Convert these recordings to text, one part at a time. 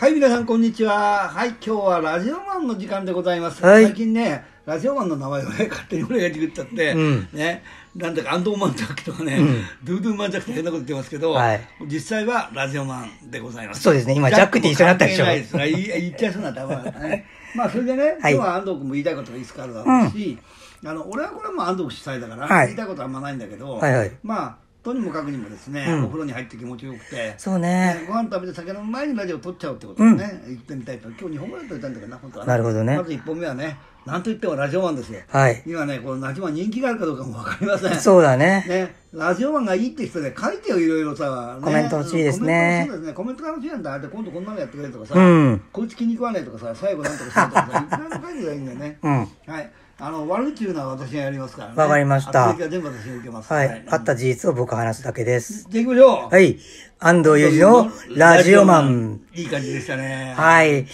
はい皆さんこんにちははい今日はラジオマンの時間でございます、はい、最近ねラジオマンの名前をね 勝手に俺がじくっちゃって、うん、ねなんだか安藤ックとかね、うん、ドゥドゥ万尺って変なこと言ってますけど、はい、実際はラジオマンでございますそうですね今ジャックって一緒になったでしょ言っちゃいそうなったね、まあそれでね、はい、今日は安藤君も言いたいことがいつかあるだろうし、うん、あの俺はこれはもう安藤主催だから、はい、言いたいことはあんまないんだけど、はいはい、まあとにもかくにもですね、うん、お風呂に入って気持ちよくてそうね、ね、ご飯食べて酒飲む前にラジオ撮っちゃうってことをね、うん、行ってみたいと今日2本ぐらい撮れたんだけどな本当は、ね、なるほどねまず1本目はねなんといってもラジオマンですよ、はい、今ねこのラジオマン人気があるかどうかも分かりませんそうだねねラジオマンがいいって人で書いてよいろいろさ、ね、コメント欲しいですねコメント欲しいですねコメント楽しいなんだあれ今度こんなのやってくれとかさ、うん、こいつ気に食わねえとかさ最後なんとかしようとかさ いろいろ書いてりゃいいんだよね、うん、はいあの悪口言うのは私がやりますからね。わかりました。はい。あった事実を僕は話すだけです。じゃあ行きましょう。はい。安藤裕二のラジオマン。いい感じでしたね。はい。うん。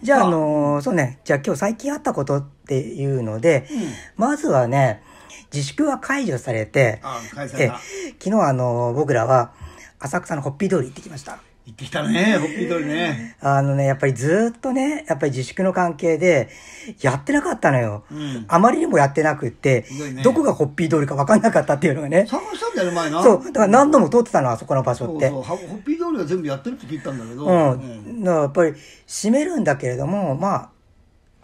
じゃあ、あのそうね。じゃあ今日最近あったことっていうので、まずはね、自粛は解除されて、昨日あの僕らは浅草のホッピー通り行ってきました。行ってきたね、ホッピー通りね。あのね、やっぱりずっとね、やっぱり自粛の関係で、やってなかったのよ、うん。あまりにもやってなくって、ね、どこがホッピー通りか分かんなかったっていうのがね。探したんだよ、前な。そう、だから何度も通ってたの、あそこの場所って。そうそうホッピー通りは全部やってるって聞いたんだけど。うん。だからやっぱり、閉めるんだけれども、まあ、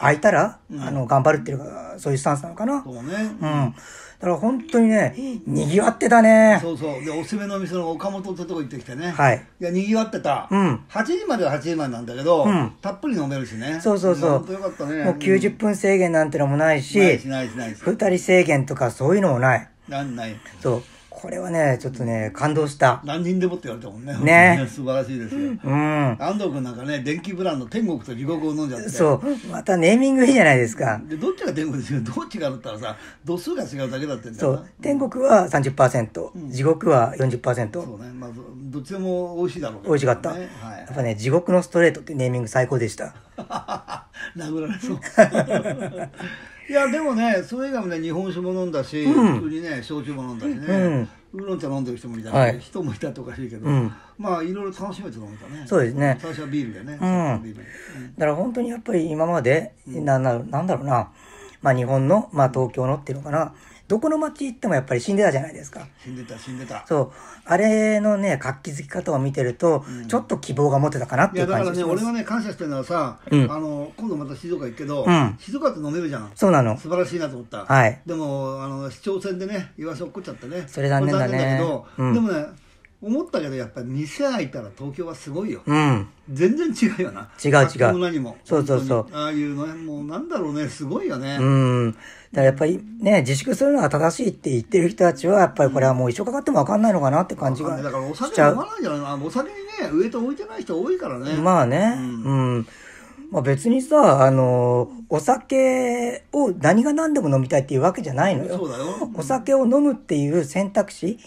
空いたら、うん、あの、頑張るっていうか、そういうスタンスなのかな。そうね。うん。だから本当にね、賑わってたね。そうそう。で、おすすめのお店の岡本ってとこ行ってきてね。はい。いや、賑わってた。うん。8時までは8時までなんだけど、うん、たっぷり飲めるしね。そうそうそう。本当よかったね。もう90分制限なんてのもないし、ないしないしないし。二人制限とかそういうのもない。なんない。そう。これはね、ちょっとね、感動した。何人でもって言われたもんね。ね。素晴らしいですよ。うん。安藤君なんかね、電気ブランド天国と地獄を飲んじゃって。そう。またネーミングいいじゃないですか。で、どっちが天国ですよ。どっちがあるったらさ、度数が違うだけだってそう。天国は30%、うん、地獄は40%。そうね。まあ、どっちでも美味しいだろう、ね、美味しかった、はい。やっぱね、地獄のストレートってネーミング最高でした。殴られそう。いやでもねそれ以外もね日本酒も飲んだし、うん普通にね焼酎も飲んだしね、ウーロン茶飲んでる人もいたし、はい人もいたておかしいけど、うんまあいろいろ楽しめて飲んだねそうですね最初はビールでね、うんうんだから本当にやっぱり今まで、なななんだろうな、まあ、日本の、まあ、東京のっていうのかな、どこの町行ってもやっぱり死んでたじゃないですか。死んでた、死んでた。そう。あれのね、活気づき方を見てると、うん、ちょっと希望が持てたかなっていう感じがしいや、だからね、俺がね、感謝してるのはさ、うん、あの、今度また静岡行くけど、うん、静岡って飲めるじゃん。そうなの。素晴らしいなと思った。はい。でも、あの、市長選でね、イワシ落っこっちゃってね。それ残念だね。残念だけど、でもね、思ったけどやっぱり店開いたら東京はすごいよ、うん、全然違うよな違う違う何もそうそうそうああいうのもうなんだろうねすごいよねうんだからやっぱりね自粛するのが正しいって言ってる人たちはやっぱりこれはもう一生かかっても分かんないのかなって感じが、うん、だからお酒飲まないじゃないお酒にね上と置いてない人多いからねまあねうん、うんまあ、別にさ、あの、お酒を何が何でも飲みたいっていうわけじゃないのよ。そうだよ。お酒を飲むっていう選択肢、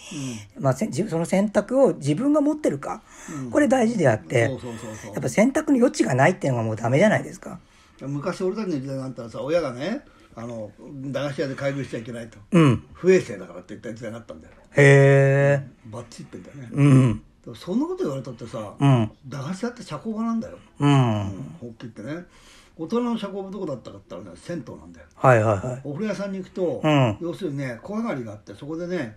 うん、まあ、その選択を自分が持ってるか、うん、これ大事であって、やっぱ選択の余地がないっていうのがもうダメじゃないですか。昔俺たちの時代になったらさ、親がね、あの駄菓子屋で買い食いしちゃいけないと、うん、不衛生だからって言った時代になったんだよへえバッチって言ったねうんそんなこと言われたってさ、うん、駄菓子屋って社交場なんだよ、うん、うん、ホッケってね大人の社交場どこだったかって言ったらね銭湯なんだよはいはいはいお風呂屋さんに行くと、うん、要するにね小上がりがあってそこでね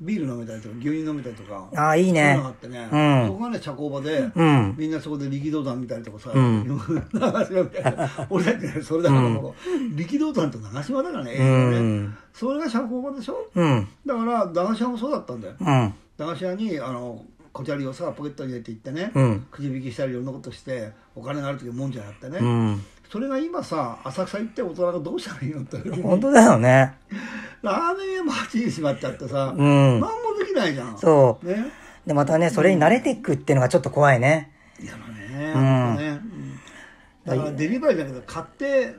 ビール飲めたりとか牛乳飲めたりとかああいいねそういうのがあってね、うん、そこがね社交場で、うん、みんなそこで力道山見たりとかさ、うん、長 島みたいな 俺だってそれだから、うん、力道山と長島だからね映画ね、それが社交場でしょ、うん、だから駄菓子屋もそうだったんだよ、うん、駄菓子屋にあの小砂利をさポケットに入れていってね、うん、くじ引きしたりいろんなことしてお金がある時もんじゃやってね、うん、それが今さ浅草行って大人がどうしたらいいのって本当だよね ラーメン屋も8時閉まっちゃってさ、うん、何もできないじゃんそう、ね、でまたねそれに慣れていくっていうのがちょっと怖いねやだね,、うんねだからデリバリーだけど買って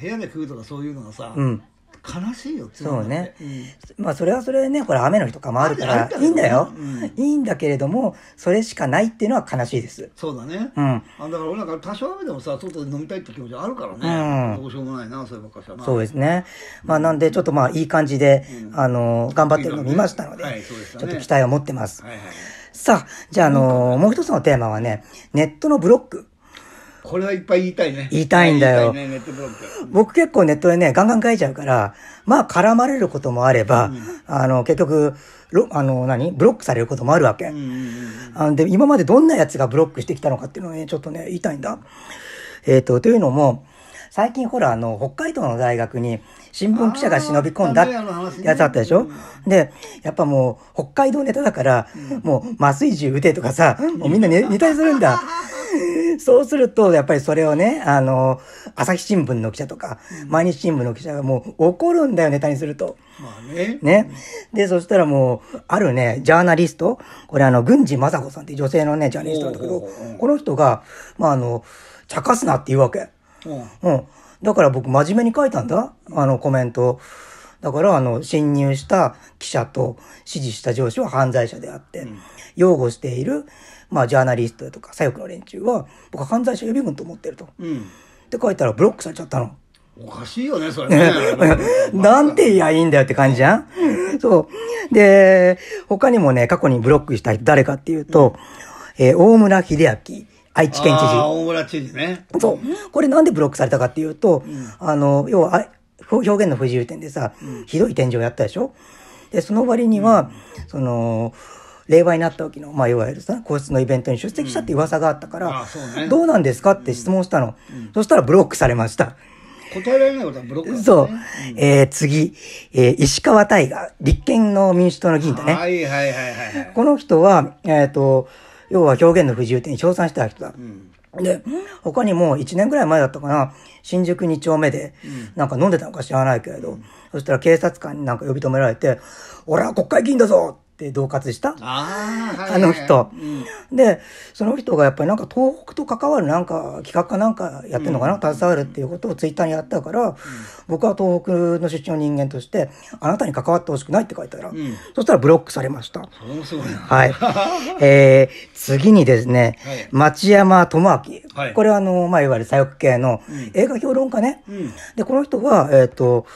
部屋で食うとかそういうのがさ、うん、悲しいよそうね、うまあそれはそれでねこれ雨の日とかもあるからいいんだよ、いいんだけれどもそれしかないっていうのは悲しいですそうだね、うん、あだから俺なんか多少雨でもさ外で飲みたいって気持ちあるからね、うん、どうしようもないなそればっかしは、そうですね、まあなんでちょっとまあいい感じで、あの頑張ってるの見ましたので,、はいそうでちょっと期待を持ってます、はいはい、さあじゃあ、あのもう一つのテーマはねネットのブロックこれはいっぱい言いたいね。言いたいんだよ。僕結構ネットでね、ガンガン書いちゃうから、まあ絡まれることもあれば、うん、あの、結局、あの何、ブロックされることもあるわけ。あで、今までどんなやつがブロックしてきたのかっていうのをね、ちょっとね、言いたいんだ。えっ、ー、と、というのも、最近ほら、あの、北海道の大学に新聞記者が忍び込んだやつあったでしょ、で、やっぱもう、北海道ネタだから、もう、麻酔銃撃てとかさ、もうみんな、ね、ネタするんだ。そうすると、やっぱりそれをね、あの、朝日新聞の記者とか、毎日新聞の記者がもう怒るんだよ、ネタにすると。まあね。ね。で、そしたらもう、あるね、ジャーナリスト、これあの、郡司雅子さんっていう女性のね、ジャーナリストなんだけど、この人が、まああの、茶化すなって言うわけ。うん。うん。だから僕真面目に書いたんだ、あのコメント。だから、あの、侵入した記者と指示した上司は犯罪者であって、擁護している、まあ、ジャーナリストとか左翼の連中は、僕は犯罪者予備軍と思ってると。うん、って書いたら、ブロックされちゃったの。おかしいよね、それ、ね。なんて言やいいんだよって感じじゃんそう。で、他にもね、過去にブロックした人誰かっていうと、うん、えー、大村秀明。愛知県知事。大村知事ね。そう。これなんでブロックされたかっていうと、うん、あの、要は、表現の不自由点でさ、ひどい天井やったでしょで、その割には、その、令和になった時の、まあ、いわゆるさ、皇室のイベントに出席したって噂があったから、どうなんですかって質問したの。そしたらブロックされました。答えられないことはブロック、そう。えー、次、えー、石川大河、立憲の民主党の議員だね。はいはいはいはい。この人は、えっ、ー、と、要は表現の不自由点に称賛した人だ。うんで、他にも1年ぐらい前だったかな、新宿2丁目で、なんか飲んでたのか知らないけれど、うん、そしたら警察官になんか呼び止められて、俺は国会議員だぞで同活したあ,、あの人、で、その人がやっぱりなんか東北と関わるなんか企画かなんかやってるのかな、携わるっていうことをツイッターにやったから、僕は東北の出身の人間として、あなたに関わってほしくないって書いたら、そしたらブロックされました。はい。えー、次にですね、町山智明。これはあの、まあ、いわゆる左翼系の映画評論家ね。で、この人は、えっ、と、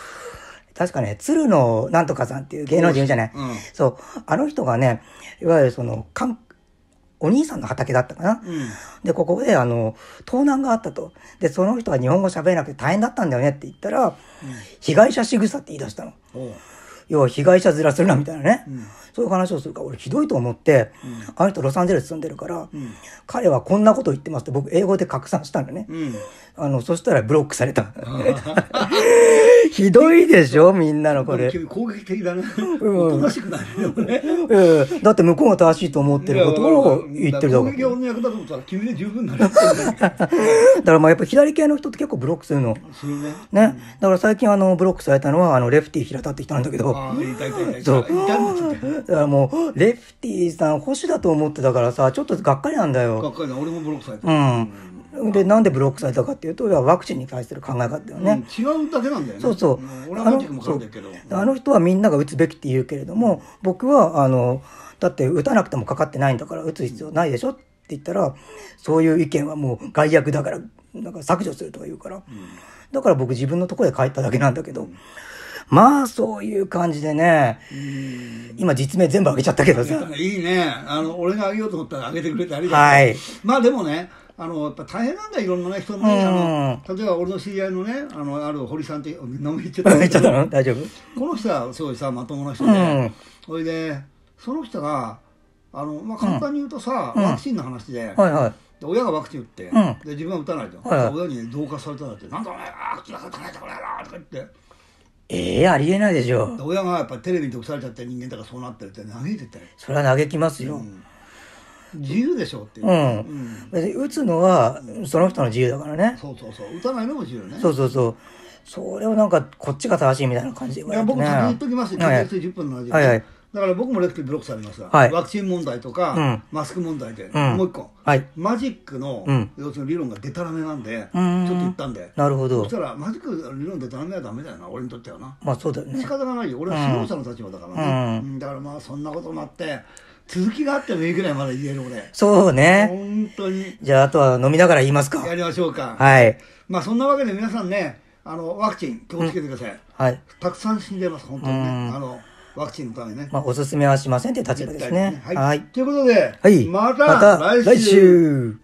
確かね、鶴のなんとかさんっていう芸能人じゃない、うん、そう。あの人がね、いわゆるその、かんお兄さんの畑だったかな、うん、で、ここで、あの、盗難があったと。で、その人が日本語喋れなくて大変だったんだよねって言ったら、うん、被害者仕草って言い出したの。要は被害者面するなみたいなね、うん、そういう話をするから俺ひどいと思って、あの人ロサンゼルス住んでるから、彼はこんなこと言ってますって僕英語で拡散したんだね、あのそしたらブロックされた ひどいでしょみんなのこれ攻撃的だね、うんねえー、だって向こうが正しいと思ってることを言ってるだから攻俺の役だと思ったら君で十分なるだからまあやっぱ左系の人って結構ブロックするのね、ね、だから最近あのブロックされたのはあのレフティー平田って人なんだけどそう。だからもう、レフティーさん、保守だと思ってたからさ、ちょっとがっかりなんだよ。がっかりな、俺もブロックされた。うん。でなんでブロックされたかっていうとワクチンに対する考え方だよね、うん、違うだけなんだよねそうそう、うん、俺はもそうだけどあの人はみんなが打つべきって言うけれども、僕はあのだって打たなくてもかかってないんだから打つ必要ないでしょって言ったら、そういう意見はもう害悪だからなんか削除するとか言うから、だから僕自分のところで帰っただけなんだけど、まあ、そういう感じでね、今実名全部あげちゃったけどさ。いいね。あの、俺があげようと思ったらあげてくれてありがとう。はい。まあでもね、あの、やっぱ大変なんだいろんなね、人のね、あの、例えば俺の知り合いのね、あの、ある堀さんって、名前言っちゃった。の大丈夫この人はすごいさ、まともな人で、それで、その人が、あの、まあ簡単に言うとさ、ワクチンの話で、はいはい。親がワクチン打って、で自分は打たないと、親に同化されたらって「なんでお前ワクチン打たないとこれやろ」とか言って。ええー、ありえないでしょ。親がやっぱテレビに毒されちゃって人間だからそうなってるって嘆いてたよ。それは嘆きますよ。うん、自由でしょっていう。うん。うん、打つのは、その人の自由だからね。そうそうそう。打たないのも自由ね。そうそうそう。それをなんか、こっちが正しいみたいな感じでね、いや、僕先に言っときますよ。はい、はい、はいはいだから僕もレクテブロックされますが、はい、ワクチン問題とか、うん、マスク問題で、うん、もう一個、はい、マジックの、うん、要するに理論がでたらめなんで、ちょっと言ったんで、なるほどそしたら、マジック理論でたらめはだめだよな、俺にとってはな。まあそうだよね。仕方がないよ、俺は指導者の立場だからね。だからまあ、そんなこともあって、続きがあってもいいぐらいまだ言える俺。そうね。本当に。じゃあ、あとは飲みながら言いますか。やりましょうか。はい。まあそんなわけで皆さんね、あの、ワクチン、気をつけてください。はい。たくさん死んでます、本当にね。あのワクチンのためね。まあ、おすすめはしませんって立場ですね。ねはい、はい、ということで、はい、また来週,、また来週